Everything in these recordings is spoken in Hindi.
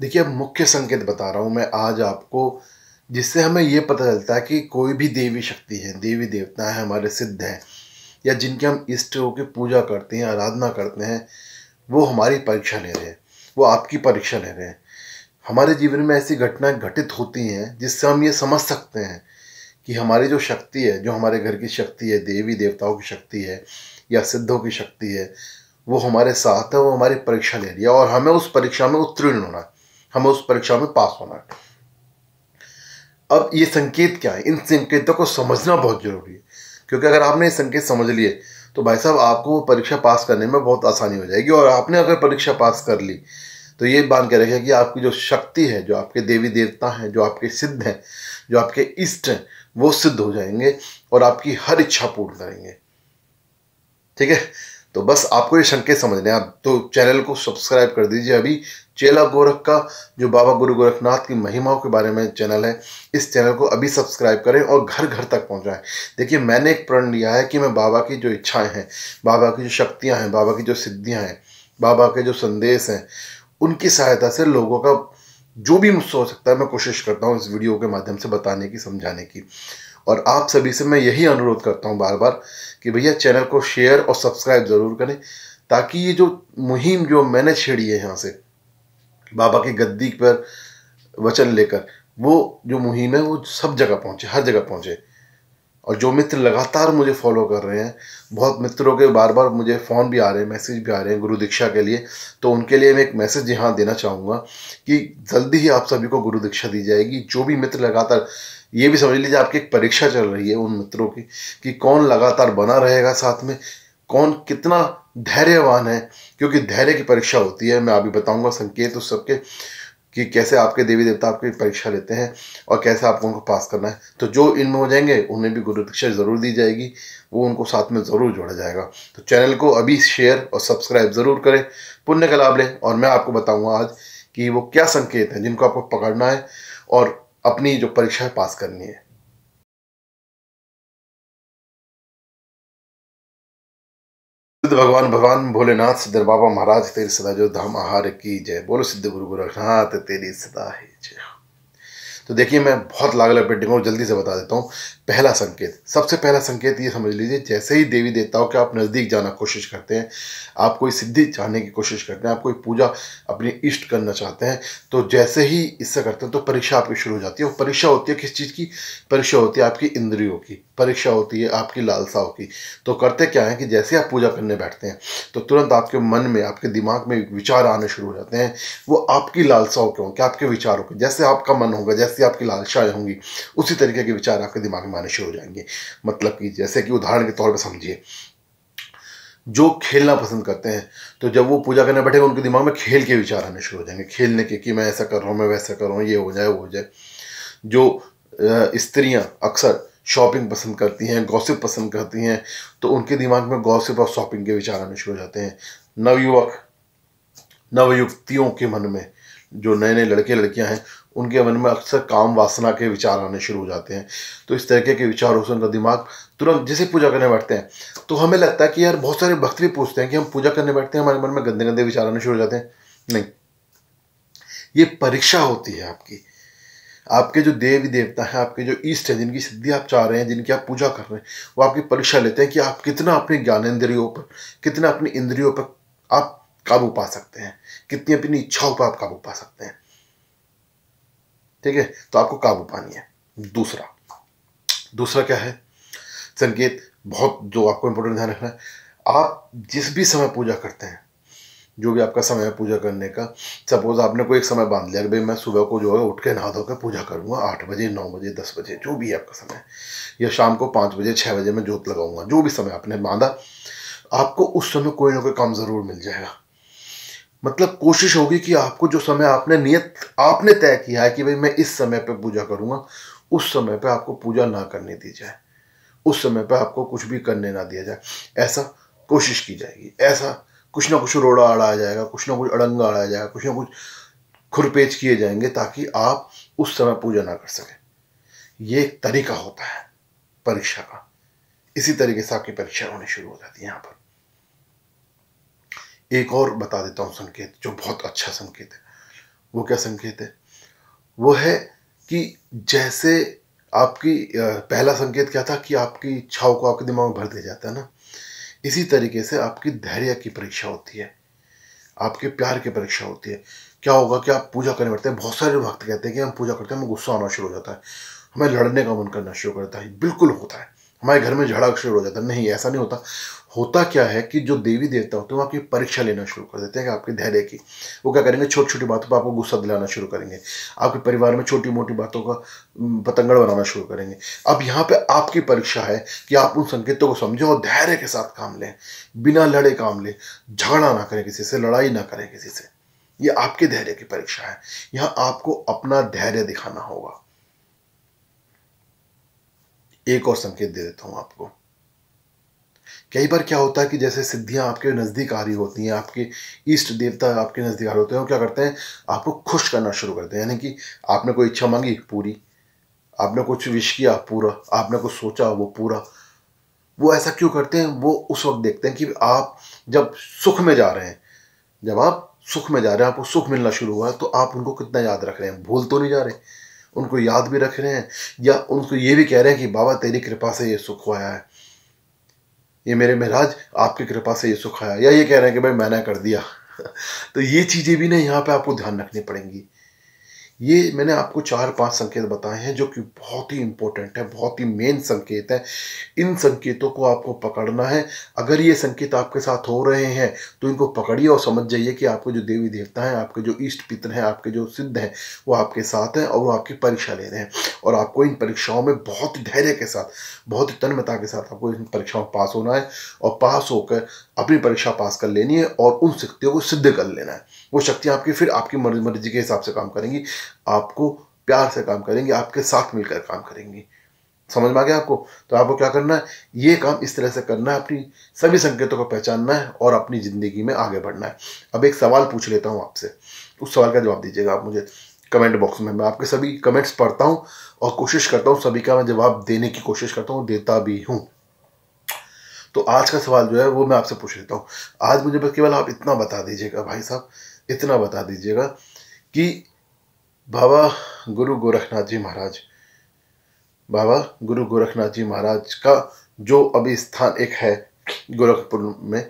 देखिए अब मुख्य संकेत बता रहा हूँ मैं आज आपको जिससे हमें ये पता चलता है कि कोई भी देवी शक्ति है देवी देवता है हमारे सिद्ध हैं या जिनके हम इष्ट होकर पूजा करते हैं आराधना करते हैं वो हमारी परीक्षा ले रहे हैं वो आपकी परीक्षा ले रहे हैं हमारे जीवन में ऐसी घटनाएं घटित होती हैं जिससे हम ये समझ सकते हैं कि हमारी जो शक्ति है जो हमारे घर की शक्ति है देवी देवताओं की शक्ति है या सिद्धों की शक्ति है वो हमारे साथ है वो हमारी परीक्षा ले रही है और हमें उस परीक्षा में उत्तीर्ण होना है हमें उस परीक्षा में पास होना है अब ये संकेत क्या है इन संकेतों को समझना बहुत जरूरी है क्योंकि अगर आपने ये संकेत समझ लिए तो भाई साहब आपको परीक्षा पास करने में बहुत आसानी हो जाएगी और आपने अगर परीक्षा पास कर ली तो ये मान के रखेगा कि आपकी जो शक्ति है जो आपके देवी देवता हैं जो आपके सिद्ध हैं जो आपके इष्ट हैं वो सिद्ध हो जाएंगे और आपकी हर इच्छा पूर्ण करेंगे ठीक है तो बस आपको ये शंके समझने आप तो चैनल को सब्सक्राइब कर दीजिए अभी चेला गोरख का जो बाबा गुरु गोरखनाथ की महिमाओं के बारे में चैनल है इस चैनल को अभी सब्सक्राइब करें और घर घर तक पहुंचाएं देखिए मैंने एक प्रण लिया है कि मैं बाबा की जो इच्छाएं हैं बाबा की जो शक्तियां हैं बाबा की जो सिद्धियां हैं बाबा के जो संदेश हैं उनकी सहायता से लोगों का जो भी मुझसे हो सकता है मैं कोशिश करता हूँ इस वीडियो के माध्यम से बताने की समझाने की और आप सभी से मैं यही अनुरोध करता हूँ बार बार कि भैया चैनल को शेयर और सब्सक्राइब ज़रूर करें ताकि ये जो मुहिम जो मैंने छेड़ी है यहाँ से बाबा की गद्दी पर वचन लेकर वो जो मुहिम है वो सब जगह पहुँचे हर जगह पहुँचे और जो मित्र लगातार मुझे फॉलो कर रहे हैं बहुत मित्रों के बार बार मुझे फ़ोन भी आ रहे हैं मैसेज भी आ रहे हैं गुरु दीक्षा के लिए तो उनके लिए मैं एक मैसेज यहाँ देना चाहूँगा कि जल्दी ही आप सभी को गुरु दीक्षा दी जाएगी जो भी मित्र लगातार ये भी समझ लीजिए आपकी एक परीक्षा चल रही है उन मित्रों की कि कौन लगातार बना रहेगा साथ में कौन कितना धैर्यवान है क्योंकि धैर्य की परीक्षा होती है मैं अभी बताऊंगा संकेत उस सबके कि कैसे आपके देवी देवता आपकी परीक्षा लेते हैं और कैसे आपको उनको पास करना है तो जो इनमें हो जाएंगे उन्हें भी गुरु दीक्षा ज़रूर दी जाएगी वो उनको साथ में ज़रूर जोड़ा जाएगा तो चैनल को अभी शेयर और सब्सक्राइब ज़रूर करें पुण्य का लाभ लें और मैं आपको बताऊँगा आज कि वो क्या संकेत हैं जिनको आपको पकड़ना है और अपनी जो परीक्षा है पास करनी है सिद्ध भगवान भगवान भोलेनाथ सिद्ध बाबा महाराज तेरी सदा जो धाम आहार की जय बोलो सिद्ध गुरु गोरखनाथ तेरी सदा ही जय तो देखिए मैं बहुत अलग अलग पेंटिंग और जल्दी से बता देता हूँ पहला संकेत सबसे पहला संकेत ये समझ लीजिए जैसे ही देवी देवताओं के आप नज़दीक जाना कोशिश करते हैं आप कोई सिद्धि चाहने की कोशिश करते हैं आप कोई पूजा अपनी इष्ट करना चाहते हैं तो जैसे ही इससे करते हैं तो परीक्षा आपकी शुरू हो जाती है और परीक्षा होती है किस चीज़ की परीक्षा होती है आपकी इंद्रियों की परीक्षा होती है आपकी लालसाओं की तो करते क्या है कि जैसे आप पूजा करने बैठते हैं तो तुरंत आपके मन में आपके दिमाग में विचार आने शुरू हो जाते हैं वो आपकी लालसाओं के होंगे आपके विचारों के जैसे आपका मन होगा जैसे आपकी लालसाएँ होंगी उसी तरीके के विचार आपके दिमाग में आने शुरू हो जाएंगे मतलब कि जैसे कि उदाहरण के तौर पर समझिए जो खेलना पसंद करते हैं तो जब वो पूजा करने बैठेंगे उनके दिमाग में खेल के विचार आने शुरू हो जाएंगे खेलने के कि मैं ऐसा कर रहा हूँ मैं वैसा कर रहा हूँ ये हो जाए वो हो जाए जो स्त्रियाँ अक्सर शॉपिंग पसंद करती हैं गॉसिप पसंद करती हैं तो उनके दिमाग में गॉसिप और शॉपिंग के विचार आने शुरू हो जाते हैं नवयुवक नवयुक्तियों के मन में जो नए नए लड़के लड़कियां हैं उनके मन में अक्सर काम वासना के विचार आने शुरू हो जाते हैं तो इस तरीके के विचारों से उनका दिमाग तुरंत जैसे पूजा करने बैठते हैं तो हमें लगता है कि यार बहुत सारे भक्त भी पूछते हैं कि हम पूजा करने बैठते हैं हमारे मन में गंदे गंदे विचार आने शुरू हो जाते हैं नहीं ये परीक्षा होती है आपकी आपके जो देवी देवता हैं आपके जो ईष्ट हैं जिनकी सिद्धि आप चाह रहे हैं जिनकी आप पूजा कर रहे हैं वो आपकी परीक्षा लेते हैं कि आप कितना अपने ज्ञानेन्द्रियों पर कितना अपनी इंद्रियों पर आप काबू पा सकते हैं कितनी अपनी इच्छाओं पर आप काबू पा सकते हैं ठीक है तो आपको काबू पानी है दूसरा दूसरा क्या है संकेत बहुत जो आपको इंपॉर्टेंट ध्यान रखना है आप जिस भी समय पूजा करते हैं जो भी आपका समय है पूजा करने का सपोज आपने कोई एक समय बांध लिया कि भाई मैं सुबह को जो है उठ के नहा धो के पूजा करूँगा आठ बजे नौ बजे दस बजे जो भी आपका समय या शाम को पाँच बजे छः बजे मैं जोत लगाऊंगा जो भी समय आपने बांधा आपको उस समय कोई ना कोई काम ज़रूर मिल जाएगा मतलब कोशिश होगी कि आपको जो समय आपने नियत आपने तय किया है कि भाई मैं इस समय पर पूजा करूँगा उस समय पर आपको पूजा ना करने दी जाए उस समय पर आपको कुछ भी करने ना दिया जाए ऐसा कोशिश की जाएगी ऐसा कुछ ना कुछ रोड़ा अड़ाया जाएगा कुछ ना कुछ अड़ंगा अड़ाया जाएगा कुछ ना कुछ खुरपेच किए जाएंगे ताकि आप उस समय पूजा ना कर सकें ये एक तरीका होता है परीक्षा का इसी तरीके से आपकी परीक्षा होनी शुरू हो जाती है यहाँ पर एक और बता देता हूँ संकेत जो बहुत अच्छा संकेत है वो क्या संकेत है वो है कि जैसे आपकी पहला संकेत क्या था कि आपकी इच्छाओं को आपके दिमाग में भर दिया जाता है ना इसी तरीके से आपकी धैर्य की परीक्षा होती है आपके प्यार की परीक्षा होती है क्या होगा कि आप पूजा करने बैठते हैं बहुत सारे भक्त कहते हैं कि हम पूजा करते हैं हमें गुस्सा आना शुरू हो जाता है हमें लड़ने का मन करना शुरू करता है बिल्कुल होता है हमारे घर में झड़ा शुरू हो जाता है नहीं ऐसा नहीं होता होता क्या है कि जो देवी देवता होते हैं वो आपकी परीक्षा लेना शुरू कर देते हैं आपके धैर्य की वो क्या करेंगे छोटी छोटी बातों पर आपको गुस्सा दिलाना शुरू करेंगे आपके परिवार में छोटी मोटी बातों का पतंगड़ बनाना शुरू करेंगे अब यहाँ पे आपकी परीक्षा है कि आप उन संकेतों को समझें और धैर्य के साथ काम लें बिना लड़े काम लें झगड़ा ना करें किसी से लड़ाई ना करें किसी से ये आपके धैर्य की परीक्षा है यहाँ आपको अपना धैर्य दिखाना होगा एक और संकेत दे देता हूं आपको कई बार क्या होता है कि जैसे सिद्धियाँ आपके नज़दीक आ रही होती हैं आपके ईष्ट देवता आपके नज़दीक आ रहे होते हैं वो क्या करते हैं आपको खुश करना शुरू करते हैं यानी कि आपने कोई इच्छा मांगी पूरी आपने कुछ विश किया पूरा आपने कुछ सोचा वो पूरा वो ऐसा क्यों करते हैं वो उस वक्त देखते हैं कि आप जब सुख में जा रहे हैं जब आप सुख में जा रहे हैं आपको सुख मिलना शुरू हुआ है तो आप उनको कितना याद रख रहे हैं भूल तो नहीं जा रहे उनको याद भी रख रहे हैं या उनको ये भी कह रहे हैं कि बाबा तेरी कृपा से ये सुख आया है ये मेरे महराज आपकी कृपा से ये सुखाया या ये कह रहे हैं कि भाई मैंने कर दिया तो ये चीज़ें भी ना यहाँ पे आपको ध्यान रखनी पड़ेंगी ये मैंने आपको चार पांच संकेत बताए हैं जो कि बहुत ही इंपॉर्टेंट है बहुत ही मेन संकेत है इन संकेतों को आपको पकड़ना है अगर ये संकेत आपके साथ हो रहे हैं तो इनको पकड़िए और समझ जाइए कि आपके जो देवी देवता हैं आपके जो इष्ट पितर हैं आपके जो सिद्ध हैं वो आपके साथ हैं और वो आपकी परीक्षा ले रहे हैं और आपको इन परीक्षाओं में बहुत ही धैर्य के साथ बहुत ही तन्मता के साथ आपको इन परीक्षाओं पास होना है और पास होकर अपनी परीक्षा पास कर लेनी है और उन शक्तियों को सिद्ध कर लेना है वो शक्तियाँ आपकी फिर आपकी मर्जी के हिसाब से काम करेंगी आपको प्यार से काम करेंगे आपके साथ मिलकर काम करेंगी समझ में आ गया आपको तो आपको क्या करना है ये काम इस तरह से करना है अपनी सभी संकेतों को पहचानना है और अपनी ज़िंदगी में आगे बढ़ना है अब एक सवाल पूछ लेता हूँ आपसे उस सवाल का जवाब दीजिएगा आप मुझे कमेंट बॉक्स में मैं आपके सभी कमेंट्स पढ़ता हूँ और कोशिश करता हूँ सभी का मैं जवाब देने की कोशिश करता हूँ देता भी हूँ तो आज का सवाल जो है वो मैं आपसे पूछ लेता हूँ आज मुझे केवल आप इतना बता दीजिएगा भाई साहब इतना बता दीजिएगा कि बाबा गुरु गोरखनाथ जी महाराज बाबा गुरु गोरखनाथ जी महाराज का जो अभी स्थान एक है गोरखपुर में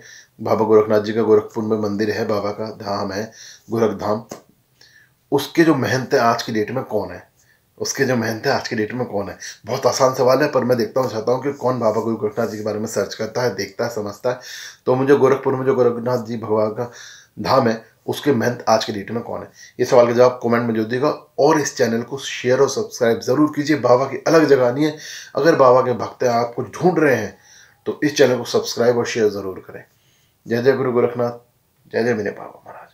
बाबा गोरखनाथ जी का गोरखपुर में मंदिर है बाबा का धाम है गोरख धाम उसके जो महंत है आज की डेट में कौन है उसके जो महंत है आज की डेट में कौन है बहुत आसान सवाल है पर मैं देखता हूँ चाहता हूँ कि कौन बाबा गुरु गोरखनाथ जी के बारे में सर्च करता है देखता है समझता है तो मुझे गोरखपुर में जो गोरखनाथ जी भगवान का धाम है उसके महत्व आज के डेट में कौन है ये सवाल का जवाब कमेंट में जो देगा और इस चैनल को शेयर और सब्सक्राइब ज़रूर कीजिए बाबा की अलग जगह नहीं है अगर बाबा के भक्त हैं ढूंढ रहे हैं तो इस चैनल को सब्सक्राइब और शेयर ज़रूर करें जय जय गुरु गोरखनाथ जय जय मेरे बाबा महाराज